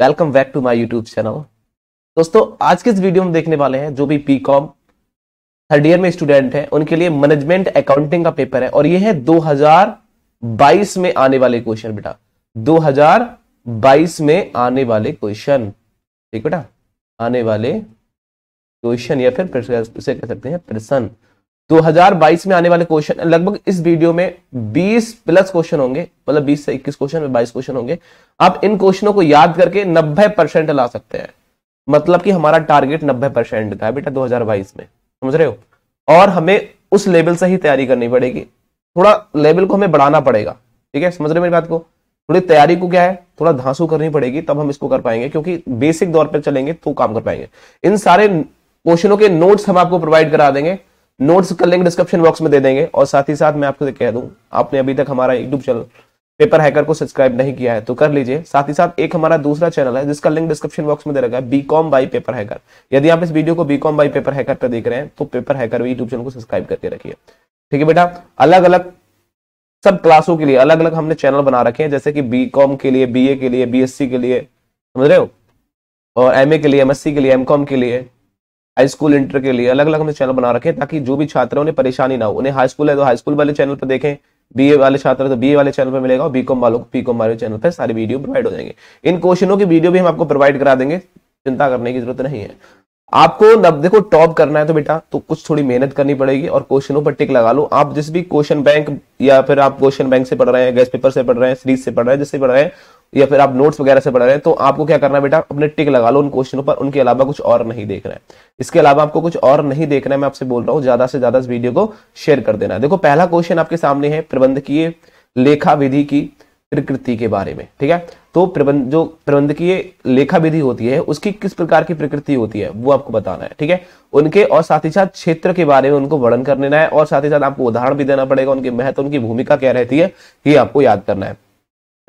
welcome back to my YouTube channel दोस्तों आज के इस वीडियो में देखने वाले हैं जो भी पी कॉम थर्ड ईयर में स्टूडेंट हैं उनके लिए मैनेजमेंट अकाउंटिंग का पेपर है और ये है 2022 में आने वाले क्वेश्चन बेटा 2022 में आने वाले क्वेश्चन ठीक बेटा आने वाले क्वेश्चन या फिर उसे कह सकते हैं प्रश्न 2022 में आने वाले क्वेश्चन लगभग इस वीडियो में 20 प्लस क्वेश्चन होंगे मतलब 20 से 21 क्वेश्चन में 22 क्वेश्चन होंगे आप इन क्वेश्चनों को याद करके 90 परसेंट ला सकते हैं मतलब कि हमारा टारगेट 90 परसेंट का है बेटा 2022 में समझ रहे हो और हमें उस लेवल से ही तैयारी करनी पड़ेगी थोड़ा लेवल को हमें बढ़ाना पड़ेगा ठीक है समझ रहे मेरी बात को थोड़ी तैयारी को क्या है थोड़ा धांसू करनी पड़ेगी तब हम इसको कर पाएंगे क्योंकि बेसिक दौर पर चलेंगे तो काम कर पाएंगे इन सारे क्वेश्चनों के नोट्स हम आपको प्रोवाइड करा देंगे नोट्स का लिंक डिस्क्रिप्शन बॉक्स में दे देंगे और साथ ही साथ मैं आपको कह दूं आपने अभी तक हमारा यूट्यूब चैनल पेपर हैकर को सब्सक्राइब नहीं किया है तो कर लीजिए साथ ही साथ एक हमारा दूसरा चैनल है जिसका लिंक डिस्क्रिप्शन बॉक्स में दे रखा है B com by paper hacker यदि आप इस वीडियो को B com by paper hacker पर देख रहे हैं तो पेपर हैकर यूट्यूब चैनल को सब्सक्राइब करके रखिए ठीक है बेटा अलग अलग सब क्लासों के लिए अलग अलग हमने चैनल बना रखे हैं जैसे कि बी कॉम के लिए बी ए के लिए बी एस सी के लिए समझ रहे हो और एम ए के लिए एम एस सी के लिए एम कॉम के लिए हाई स्कूल इंटर के लिए अलग अलग हमने चैनल बना रखे ताकि जो भी छात्र उन्हें परेशानी ना हो उन्हें हाई स्कूल है तो हाई स्कूल वाले चैनल पर देखें बीए वाले छात्र तो बीए वाले चैनल पर मिलेगा और बीकॉम वालों को बीकॉम वाले चैनल पर सारी वीडियो प्रोवाइड हो जाएंगे इन क्वेश्चनों की वीडियो भी हम आपको प्रोवाइड करा देंगे चिंता करने की जरूरत नहीं है आपको नब देखो टॉप करना है तो बेटा तो कुछ थोड़ी मेहनत करनी पड़ेगी और क्वेश्चनों पर टिक लगा लो आप जिस भी क्वेश्चन बैंक या फिर आप क्वेश्चन बैंक से पढ़ रहे हैं गैस पेपर से पढ़ रहे हैं सीरीज से पढ़ रहे हैं जिससे पढ़ रहे हैं या फिर आप नोट्स वगैरह से पढ़ रहे हैं तो आपको क्या करना बेटा अपने टिक लगा लो उन क्वेश्चनों पर उनके अलावा कुछ और नहीं देखना है इसके अलावा आपको कुछ और नहीं देखना है मैं आपसे बोल रहा हूँ ज्यादा से ज्यादा इस वीडियो को शेयर कर देना देखो पहला क्वेश्चन आपके सामने है प्रबंधकीय लेखा विधि की प्रकृति के बारे में ठीक है तो प्रबंध जो प्रबंधकीय लेखा विधि होती है उसकी किस प्रकार की प्रकृति होती है वो आपको बताना है ठीक है उनके और साथ ही साथ क्षेत्र के बारे में उनको वर्णन कर लेना है और साथ ही साथ आपको उदाहरण भी देना पड़ेगा उनके महत्व उनकी भूमिका क्या रहती है ये आपको याद करना है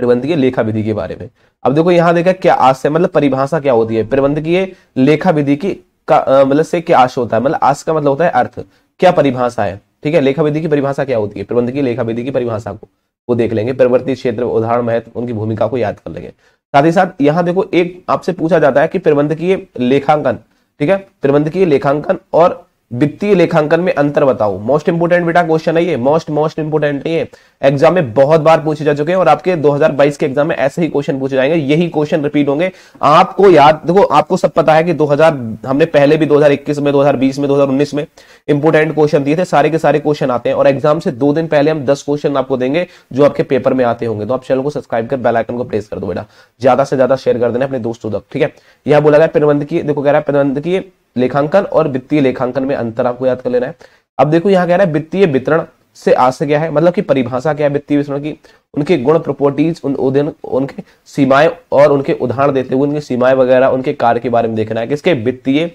प्रबंधकीय लेखा विधि के बारे में अब देखो यहां देखा क्या आश है मतलब परिभाषा क्या होती है प्रबंधकीय लेखा विधि की मतलब से क्या आश होता है मतलब आश का मतलब होता है अर्थ क्या परिभाषा है ठीक है लेखा विधि की परिभाषा क्या होती है प्रबंधकीय लेखा विधि की परिभाषा को वो देख लेंगे प्रवर्ती क्षेत्र उदाहरण महत्व उनकी भूमिका को याद कर लेंगे साथ ही साथ यहाँ देखो एक आपसे पूछा जाता है कि प्रबंधकीय लेखांकन ठीक है प्रबंधकीय लेखांकन और वित्तीय लेखांकन में अंतर बताओ मोस्ट इंपोर्टेंट बेटा क्वेश्चन है ये मोस्ट मोस्ट इंपोर्टेंट है एग्जाम में बहुत बार पूछे जा चुके हैं और आपके 2022 के एग्जाम में ऐसे ही क्वेश्चन पूछे जाएंगे यही क्वेश्चन रिपीट होंगे आपको याद देखो आपको सब पता है कि 2000 हमने पहले भी 2021 में 2020 में 2019 में इंपोर्टेंट क्वेश्चन दिए थे सारे के सारे क्वेश्चन आते हैं और एग्जाम से दो दिन पहले हम दस क्वेश्चन आपको देंगे जो आपके पेपर में आते होंगे तो आप चैनल को सब्सक्राइब कर बेलाइकन को प्रेस कर दो बेटा ज्यादा से ज्यादा शेयर कर देना अपने दोस्तों तक ठीक है यह बोला गया की देखो कह रहा है की लेखांकन और वित्तीय लेखांकन में अंतर आपको याद कर लेना है अब देखो यहाँ कह रहा है वित्तीय वितरण से आशय क्या है मतलब कि परिभाषा क्या है वित्तीय वितरण की उनके गुण प्रोपर्टीज उन उदयन उनके सीमाएं और उनके उदाहरण देते हुए उनकी सीमाएं वगैरह उनके कार्य के बारे में देखना है किसके वित्तीय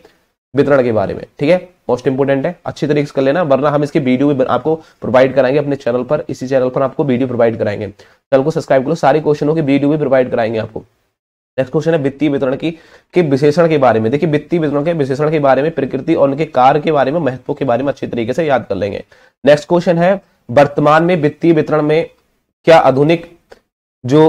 वितरण के बारे में ठीक है मोस्ट इंपोर्टेंट है अच्छी तरीके से कर लेना वरना हम इसके वीडियो भी आपको प्रोवाइड कराएंगे अपने चैनल पर इसी चैनल पर आपको वीडियो प्रोवाइड कराएंगे चैनल को सब्सक्राइब करो सारे क्वेश्चनों के वीडियो भी प्रोवाइड कराएंगे आपको नेक्स्ट क्वेश्चन है वित्तीय वितरण की के विशेषण के बारे में देखिए वित्तीय वितरण के विशेषण के बारे में प्रकृति और उनके कार्य के बारे में महत्व के बारे में अच्छी तरीके से याद कर लेंगे नेक्स्ट क्वेश्चन है वर्तमान में वित्तीय वितरण में क्या आधुनिक जो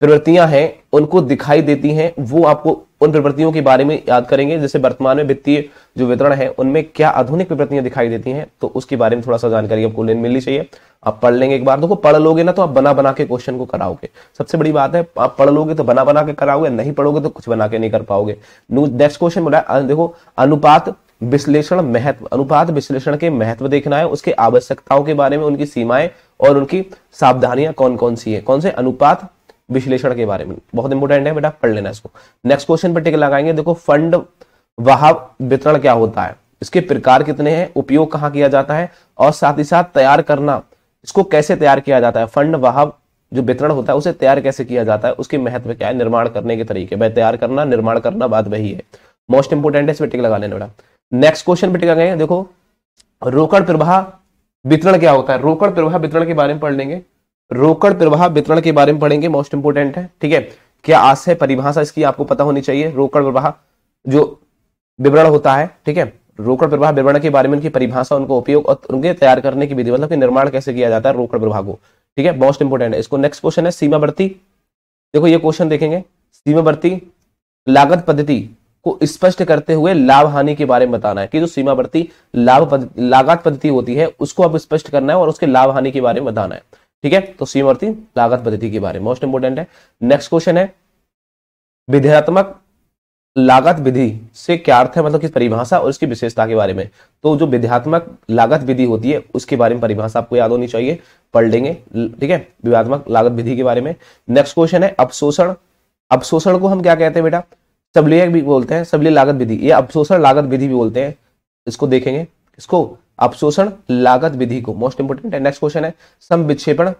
प्रवृत्तियां हैं उनको दिखाई देती हैं वो आपको उन प्रवृत्तियों के बारे में याद करेंगे जैसे वर्तमान में वित्तीय जो वितरण है उनमें क्या आधुनिक प्रवृत्तियां दिखाई देती हैं तो उसके बारे में थोड़ा सा जानकारी आपको मिलनी चाहिए आप पढ़ लेंगे एक बार देखो पढ़ लोगे ना तो आप बना बना के क्वेश्चन को कराओगे सबसे बड़ी बात है आप पढ़ लोगे तो बना बना के कराओगे नहीं पढ़ोगे तो कुछ बना के नहीं कर पाओगे नेक्स्ट क्वेश्चन बोला देखो अनुपात विश्लेषण महत्व अनुपात विश्लेषण के महत्व देखना है उसके आवश्यकताओं के बारे में उनकी सीमाएं और उनकी सावधानियां कौन कौन सी है कौन से अनुपात विश्लेषण के बारे में बहुत इंपोर्टेंट है बेटा पढ़ लेना इसको नेक्स्ट क्वेश्चन पर टिक लगाएंगे देखो फंड वहाव वितरण क्या होता है इसके प्रकार कितने हैं उपयोग कहाँ किया जाता है और साथ ही साथ तैयार करना इसको कैसे तैयार किया जाता है फंड वहाव जो वितरण होता है उसे तैयार कैसे किया जाता है उसके महत्व क्या है निर्माण करने के तरीके भाई तैयार करना निर्माण करना बात वही है मोस्ट इंपोर्टेंट है पर टिक लगा लेना बेटा नेक्स्ट क्वेश्चन पर टिक लगाएंगे देखो रोकड़ प्रवाह वितरण क्या होता है रोकड़ प्रवाह वितरण के बारे में पढ़ लेंगे रोकड़ प्रवाह वितरण के बारे में पढ़ेंगे मोस्ट इंपोर्टेंट है ठीक है क्या आशय परिभाषा इसकी आपको पता होनी चाहिए रोकड़ प्रवाह जो विवरण होता है ठीक है रोकड़ प्रवाह विवरण के बारे में उनकी परिभाषा उनको उपयोग और उनके तैयार करने की विधि मतलब कि निर्माण कैसे किया जाता है रोकड़ प्रवाह को ठीक है मोस्ट इंपोर्टेंट है इसको नेक्स्ट क्वेश्चन है सीमावर्ती देखो ये क्वेश्चन देखेंगे सीमावर्ती लागत पद्धति को स्पष्ट करते हुए लाभ हानि के बारे में बताना है कि जो सीमावर्ती लाभ लागत पद्धति होती है उसको आप स्पष्ट करना है और उसके लाभ हानि के बारे में बताना है ठीक है तो सीमावर्ती लागत पद्धति के बारे में मोस्ट इंपोर्टेंट है नेक्स्ट क्वेश्चन है विधेयत्मक लागत विधि से क्या अर्थ है मतलब किस परिभाषा और इसकी विशेषता के बारे में तो जो विध्यात्मक लागत विधि होती है उसके बारे में परिभाषा आपको याद होनी चाहिए पढ़ लेंगे ठीक है विवाहत्मक लागत विधि के बारे में नेक्स्ट क्वेश्चन है अवशोषण अवशोषण को हम क्या कहते हैं बेटा सबलिय भी बोलते हैं सबलिय लागत विधि ये अवशोषण लागत विधि भी बोलते हैं इसको देखेंगे इसको अपशोषण लागत विधि को मोस्ट इंपोर्टेंट है नेक्स्ट क्वेश्चन है सम विक्षेपण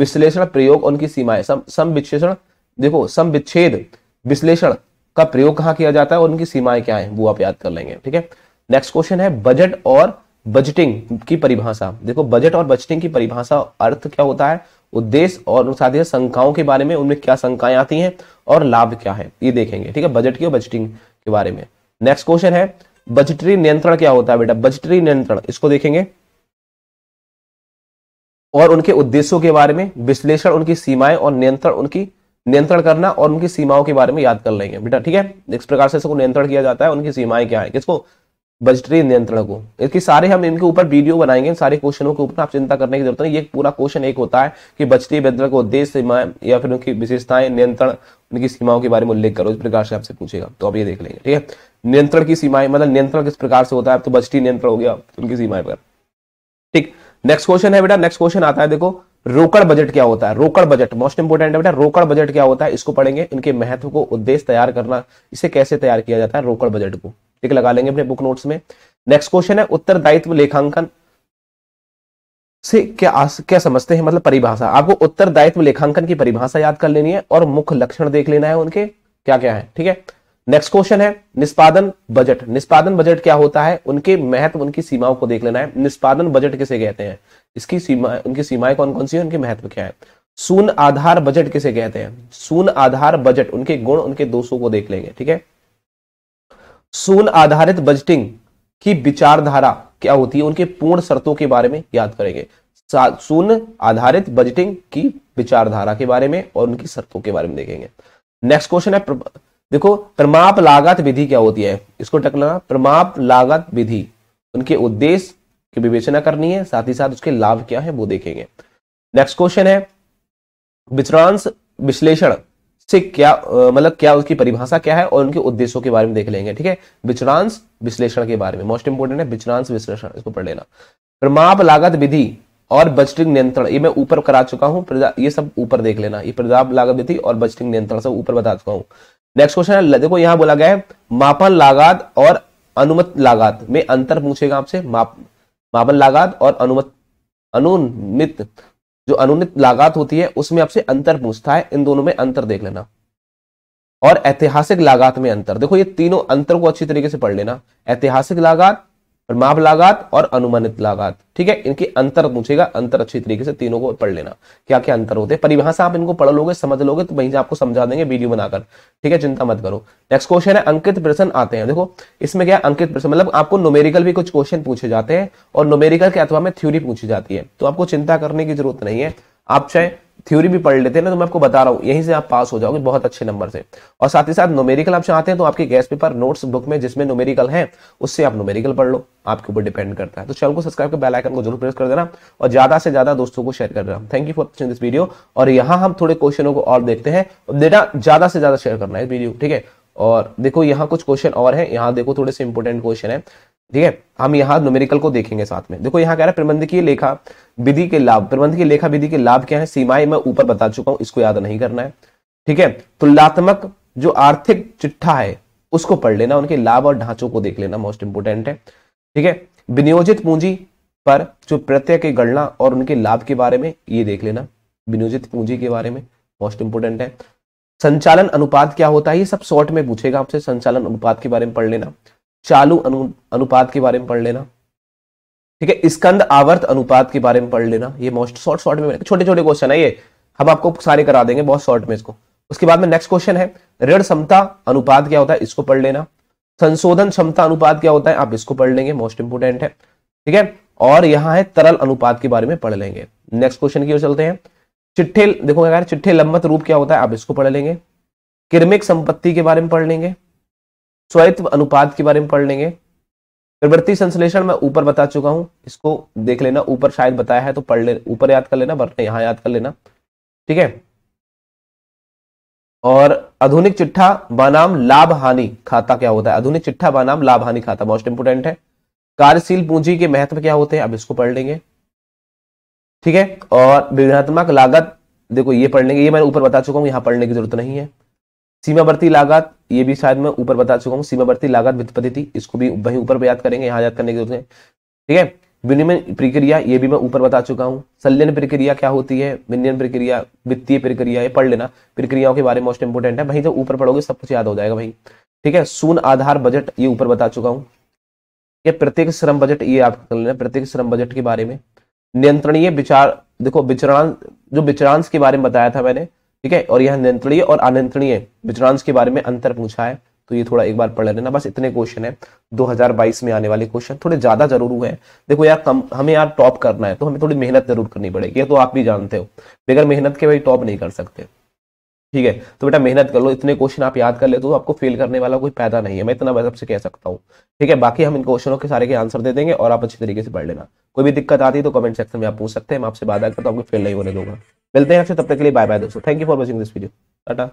विश्लेषण प्रयोग उनकी सीमाएं सम सम विक्षेषण देखो सम विच्छेद विश्लेषण का प्रयोग कहाँ किया जाता है और उनकी सीमाएं क्या है वो आप याद कर लेंगे ठीक है नेक्स्ट क्वेश्चन है बजट और बजटिंग की परिभाषा देखो बजट और बजटिंग की परिभाषा अर्थ क्या होता है उद्देश्य और साथ ही संख्याओं के बारे में उनमें क्या संख्याएं आती हैं और लाभ क्या है ये देखेंगे ठीक है बजट की और बजटिंग के बारे में नेक्स्ट क्वेश्चन है बजटरी नियंत्रण क्या होता है बेटा बजटरी नियंत्रण इसको देखेंगे और उनके उद्देश्यों के बारे में विश्लेषण उनकी सीमाएं और नियंत्रण उनकी नियंत्रण करना और उनकी सीमाओं के बारे में याद कर लेंगे बेटा ठीक है इस प्रकार से इसको नियंत्रण किया जाता है उनकी सीमाएं क्या है किसको बजटरी नियंत्रण को इसके सारे हम इनके ऊपर वीडियो बनाएंगे सारे क्वेश्चनों के ऊपर आप चिंता करने की जरूरत नहीं ये पूरा क्वेश्चन एक होता है कि बजटीय नियंत्रण को उद्देश्य सीमाएं या फिर उनकी विशेषताएं नियंत्रण उनकी सीमाओं के बारे में उल्लेख करो इस प्रकार से आपसे पूछेगा तो अब ये देख लेंगे ठीक है नियंत्रण की सीमाएं मतलब नियंत्रण किस प्रकार से होता है तो बजटी नियंत्रण हो गया उनकी सीमाएं पर ठीक नेक्स्ट क्वेश्चन है बेटा नेक्स्ट क्वेश्चन आता है देखो रोकड़ बजट क्या होता है रोकड़ बजट मोस्ट इंपोर्टेंट है बेटा रोकड़ बजट क्या होता है इसको पढ़ेंगे इनके महत्व को उद्देश्य तैयार करना इसे कैसे तैयार किया जाता है रोकड़ बजट को ठीक लगा लेंगे अपने बुक नोट्स में नेक्स्ट क्वेश्चन है उत्तरदायित्व लेखांकन से क्या क्या समझते हैं मतलब परिभाषा आपको उत्तरदायित्व लेखांकन की परिभाषा याद कर लेनी है और मुख्य लक्षण देख लेना है उनके क्या क्या है ठीक है नेक्स्ट क्वेश्चन है निष्पादन बजट निष्पादन बजट क्या होता है उनके महत्व उनकी सीमाओं को देख लेना है निष्पादन बजट किसे कहते हैं इसकी सीमा उनकी सीमाएं कौन कौन सी है उनके महत्व क्या है सून आधार बजट किसे कहते हैं सून आधार बजट उनके गुण उनके दोषों को देख लेंगे ठीक है सुन आधारित बजटिंग की विचारधारा क्या होती है उनके पूर्ण शर्तों के बारे में याद करेंगे सून आधारित बजटिंग की विचारधारा के बारे में और उनकी शर्तों के बारे में देखेंगे नेक्स्ट क्वेश्चन है देखो प्रमाप लागत विधि क्या होती है इसको टकना प्रमाप लागत विधि उनके उद्देश्य की विवेचना करनी है साथ ही साथ उसके लाभ क्या है वो देखेंगे नेक्स्ट क्वेश्चन है विचरांश विश्लेषण से क्या मतलब क्या उसकी परिभाषा क्या है और उनके उद्देश्यों के बारे में देख लेंगे ठीक है विचरांश विश्लेषण के बारे में मोस्ट इंपोर्टेंट है विचरांश विश्लेषण इसको पढ़ लेना प्रमाप लागत विधि और बजटिंग नियंत्रण ये मैं ऊपर करा चुका हूँ ये सब ऊपर देख लेना ये प्रदाप लागत विधि और बजटिंग नियंत्रण सब ऊपर बता चुका हूँ नेक्स्ट क्वेश्चन है देखो यहां बोला गया है मापन लागत और अनुमत लागत में अंतर पूछेगा आपसे माप मापन लागत और अनुमत अनुमित जो अनुमित लागत होती है उसमें आपसे अंतर पूछता है इन दोनों में अंतर देख लेना और ऐतिहासिक लागत में अंतर देखो ये तीनों अंतर को अच्छी तरीके से पढ़ लेना ऐतिहासिक लागत प्रमाप लागत और अनुमानित लागत ठीक है इनके अंतर पूछेगा अंतर अच्छी तरीके से तीनों को पढ़ लेना क्या क्या अंतर होते हैं परिभाषा से आप इनको पढ़ लोगे समझ लोगे तो वहीं से आपको समझा देंगे वीडियो बनाकर ठीक है चिंता मत करो नेक्स्ट क्वेश्चन है अंकित प्रश्न आते हैं देखो इसमें क्या अंकित प्रश्न मतलब आपको नोमेरिकल भी कुछ क्वेश्चन पूछे जाते हैं और नोमेरिकल के अथवा में थ्योरी पूछी जाती है तो आपको चिंता करने की जरूरत नहीं है आप चाहे थ्योरी भी पढ़ लेते हैं ना तो मैं आपको बता रहा हूँ यहीं से आप पास हो जाओगे बहुत अच्छे नंबर से और साथ ही साथ नोमेरिकल आप चाहते हैं तो आपके गैस पेपर नोट्स बुक में जिसमें नोमेरिकल है उससे आप नोमेरिकल पढ़ लो आपके ऊपर डिपेंड करता है तो चैनल को सब्सक्राइब कर बेल आइकन को जरूर प्रेस कर देना और ज्यादा से ज्यादा दोस्तों को शेयर कर देना thank you for watching this video और यहाँ हम थोड़े क्वेश्चनों को और देखते हैं और डेटा ज्यादा से ज्यादा शेयर करना है वीडियो ठीक है और देखो यहाँ कुछ क्वेश्चन और है यहाँ देखो थोड़े से इंपोर्टेंट क्वेश्चन है ठीक है हम यहाँ न्यूमेरिकल को देखेंगे साथ में देखो यहाँ कह रहा है प्रबंधकीय लेखा विधि के लाभ प्रबंधकीय लेखा विधि के लाभ क्या है सीमाएं मैं ऊपर बता चुका हूं इसको याद नहीं करना है ठीक है तुलनात्मक जो आर्थिक चिट्ठा है उसको पढ़ लेना उनके लाभ और ढांचों को देख लेना मोस्ट इंपोर्टेंट है ठीक है विनियोजित पूंजी पर जो प्रत्यय की गणना और उनके लाभ के बारे में ये देख लेना विनियोजित पूंजी के बारे में मोस्ट इंपोर्टेंट है संचालन अनुपात क्या होता है ये सब शॉर्ट में पूछेगा आपसे संचालन अनुपात के बारे में पढ़ लेना चालू अनु, अनुपात के बारे में पढ़ लेना ठीक है स्कंद आवर्त अनुपात के बारे में पढ़ लेना ये मोस्ट शॉर्ट शॉर्ट में छोटे छोटे क्वेश्चन है ये हम आपको सारे करा देंगे बहुत शॉर्ट में इसको उसके बाद में नेक्स्ट क्वेश्चन है ऋण समता अनुपात क्या होता है इसको पढ़ लेना संशोधन क्षमता अनुपात क्या होता है आप इसको पढ़ लेंगे मोस्ट इंपोर्टेंट है ठीक है और यहां है तरल अनुपात के बारे में पढ़ लेंगे नेक्स्ट क्वेश्चन की ओर चलते हैं चिट्ठे देखो चिट्ठे लंबत रूप क्या होता है आप इसको पढ़ लेंगे किरमिक संपत्ति के बारे में पढ़ लेंगे स्वयत्व अनुपात के बारे में पढ़ लेंगे प्रवृत्ति संश्लेषण मैं ऊपर बता चुका हूं इसको देख लेना ऊपर शायद बताया है तो पढ़ ले ऊपर याद कर लेना वरना यहां याद कर लेना ठीक है और आधुनिक चिट्ठा बनाम लाभ हानि खाता क्या होता है आधुनिक चिट्ठा बनाम लाभ हानि खाता मोस्ट इंपोर्टेंट है कार्यशील पूंजी के महत्व क्या होते हैं अब इसको पढ़ लेंगे ठीक है और विवरणात्मक लागत देखो ये पढ़ लेंगे ये मैं ऊपर बता चुका हूं यहां पढ़ने की जरूरत नहीं है सीमावर्ती लागत ये भी शायद मैं ऊपर बता चुका हूँ सीमावर्ती लागत व्युत्पत्ति थी इसको भी वहीं ऊपर याद करेंगे यहाँ याद करने की जरूरत है ठीक है विनिमय प्रक्रिया ये भी मैं ऊपर बता चुका हूँ संलयन प्रक्रिया क्या होती है विनियन प्रक्रिया वित्तीय प्रक्रिया ये पढ़ लेना प्रक्रियाओं के बारे में मोस्ट इंपोर्टेंट है भाई तो ऊपर पढ़ोगे सब कुछ याद हो जाएगा भाई ठीक है सुन आधार बजट ये ऊपर बता चुका हूँ ये प्रत्येक श्रम बजट ये आप कर लेना प्रत्येक श्रम बजट के बारे में नियंत्रणीय विचार देखो विचरांश जो विचरांश के बारे में बताया था मैंने ठीक है और यह नियंत्रणीय और अनियंत्रणीय विचरांश के बारे में अंतर पूछा है तो ये थोड़ा एक बार पढ़ लेना बस इतने क्वेश्चन है 2022 में आने वाले क्वेश्चन थोड़े ज्यादा जरूर हुए हैं देखो यार कम हमें यार टॉप करना है तो हमें थोड़ी मेहनत जरूर करनी पड़ेगी तो आप भी जानते हो बगैर मेहनत के भाई टॉप नहीं कर सकते ठीक है तो बेटा मेहनत कर लो इतने क्वेश्चन आप याद कर ले तो आपको फेल करने वाला कोई पैदा नहीं है मैं इतना से कह सकता हूँ ठीक है बाकी हम इन क्वेश्चनों के सारे के आंसर दे देंगे और आप अच्छी तरीके से पढ़ लेना कोई भी दिक्कत आती है तो कमेंट सेक्शन में आप पूछ सकते हैं मैं आपसे बात करता हूँ आपको फेल नहीं होने दूंगा मिलते हैं अक्षर तब तक के लिए बाय बाय दोस्तों thank you for watching this video Tata